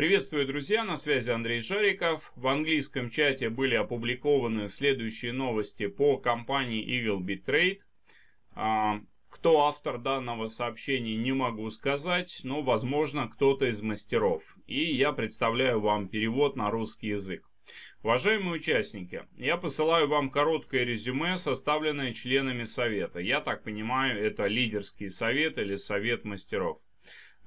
Приветствую, друзья, на связи Андрей Шариков. В английском чате были опубликованы следующие новости по компании Eagle Bitrate. А, кто автор данного сообщения, не могу сказать, но, возможно, кто-то из мастеров. И я представляю вам перевод на русский язык. Уважаемые участники, я посылаю вам короткое резюме, составленное членами совета. Я так понимаю, это лидерский совет или совет мастеров.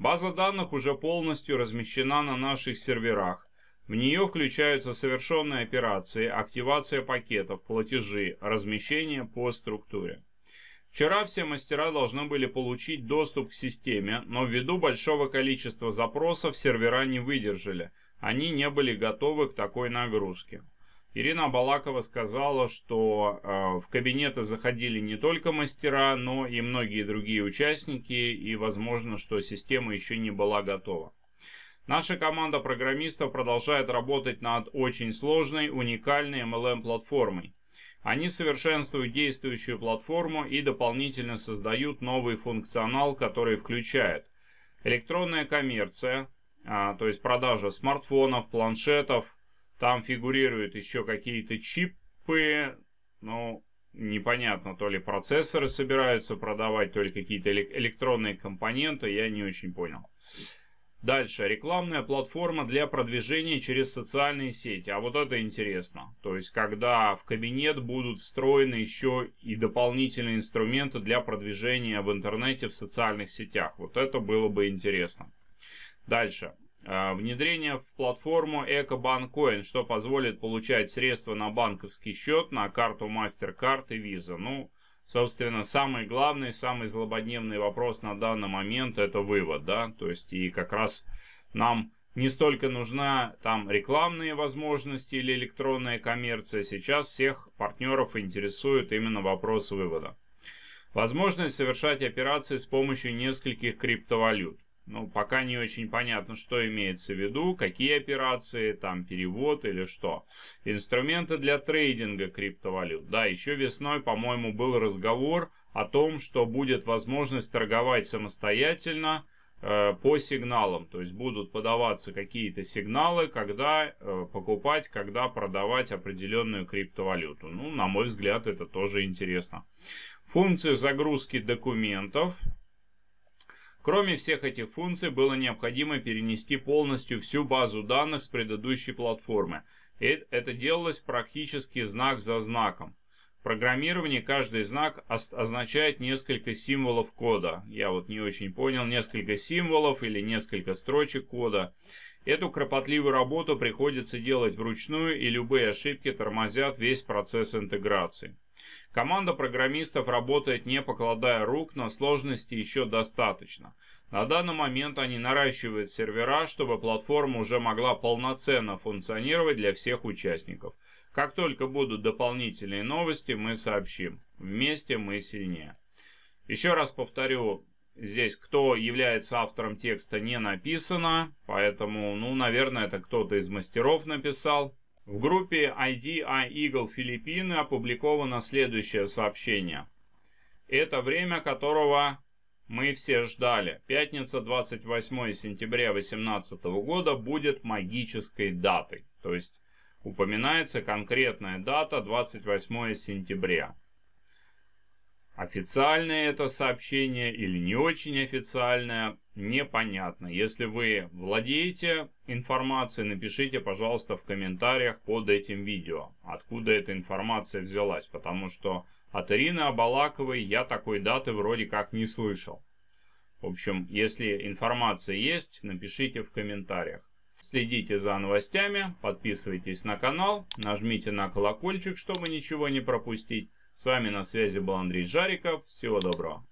База данных уже полностью размещена на наших серверах. В нее включаются совершенные операции, активация пакетов, платежи, размещение по структуре. Вчера все мастера должны были получить доступ к системе, но ввиду большого количества запросов сервера не выдержали. Они не были готовы к такой нагрузке. Ирина Балакова сказала, что э, в кабинеты заходили не только мастера, но и многие другие участники, и возможно, что система еще не была готова. Наша команда программистов продолжает работать над очень сложной, уникальной MLM-платформой. Они совершенствуют действующую платформу и дополнительно создают новый функционал, который включает электронная коммерция, а, то есть продажа смартфонов, планшетов, там фигурируют еще какие-то чипы, ну, непонятно, то ли процессоры собираются продавать, то ли какие-то электронные компоненты, я не очень понял. Дальше. Рекламная платформа для продвижения через социальные сети. А вот это интересно. То есть, когда в кабинет будут встроены еще и дополнительные инструменты для продвижения в интернете, в социальных сетях. Вот это было бы интересно. Дальше. А, внедрение в платформу EcoBankCoin, что позволит получать средства на банковский счет, на карту MasterCard и Visa. Ну, собственно, самый главный, самый злободневный вопрос на данный момент это вывод, да, то есть и как раз нам не столько нужна там рекламные возможности или электронная коммерция, сейчас всех партнеров интересует именно вопрос вывода. Возможность совершать операции с помощью нескольких криптовалют. Ну, пока не очень понятно, что имеется в виду, какие операции, там, перевод или что. Инструменты для трейдинга криптовалют. Да, еще весной, по-моему, был разговор о том, что будет возможность торговать самостоятельно э, по сигналам. То есть будут подаваться какие-то сигналы, когда э, покупать, когда продавать определенную криптовалюту. Ну, на мой взгляд, это тоже интересно. Функция загрузки документов. Кроме всех этих функций, было необходимо перенести полностью всю базу данных с предыдущей платформы. И это делалось практически знак за знаком. В программировании каждый знак означает несколько символов кода. Я вот не очень понял, несколько символов или несколько строчек кода. Эту кропотливую работу приходится делать вручную, и любые ошибки тормозят весь процесс интеграции. Команда программистов работает не покладая рук, но сложности еще достаточно. На данный момент они наращивают сервера, чтобы платформа уже могла полноценно функционировать для всех участников. Как только будут дополнительные новости, мы сообщим. Вместе мы сильнее. Еще раз повторю, здесь кто является автором текста не написано, поэтому, ну, наверное, это кто-то из мастеров написал. В группе IDI Eagle а Филиппины опубликовано следующее сообщение. Это время которого мы все ждали. Пятница 28 сентября 2018 года будет магической датой. То есть упоминается конкретная дата 28 сентября. Официальное это сообщение или не очень официальное, непонятно. Если вы владеете информацией, напишите, пожалуйста, в комментариях под этим видео, откуда эта информация взялась, потому что от Ирины Абалаковой я такой даты вроде как не слышал. В общем, если информация есть, напишите в комментариях. Следите за новостями, подписывайтесь на канал, нажмите на колокольчик, чтобы ничего не пропустить. С вами на связи был Андрей Жариков. Всего доброго.